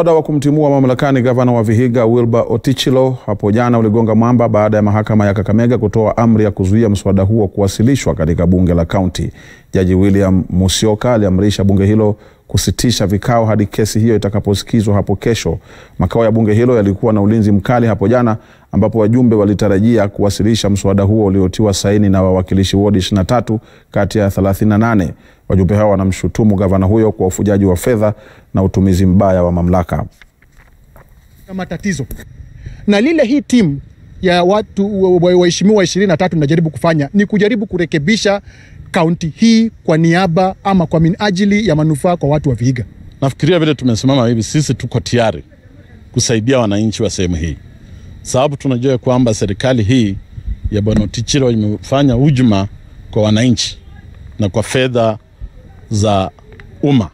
Mswada wa kumtimua mamlakani gavana wa Vihiga Wilbur Otichilo hapo jana uligonga mwamba baada ya mahakama ya Kakamega kutoa amri ya kuzuia mswada huo kuwasilishwa katika bunge la kaunti. Jaji William Musyoka aliamrisha bunge hilo kusitisha vikao hadi kesi hiyo itakaposikizwa hapo kesho. Makao ya bunge hilo yalikuwa na ulinzi mkali hapo jana ambapo wajumbe walitarajia kuwasilisha mswada huo uliotiwa saini na wawakilishi wodi 23 kati ya 38. Wajumbe hao wanamshutumu gavana huyo kwa ufujaji wa fedha na utumizi mbaya wa mamlaka Matatizo na lile hii timu ya watu waheshimiwa 23 na kufanya ni kujaribu kurekebisha kaunti hii kwa niaba ama kwa minajili ya manufaa kwa watu wa Vihiga. Nafikiria vile tumesimama hivi, sisi tuko tayari kusaidia wananchi wa sehemu hii sababu tunajua kwamba serikali hii ya Bwana Otichiro imefanya hujuma kwa wananchi na kwa fedha za umma.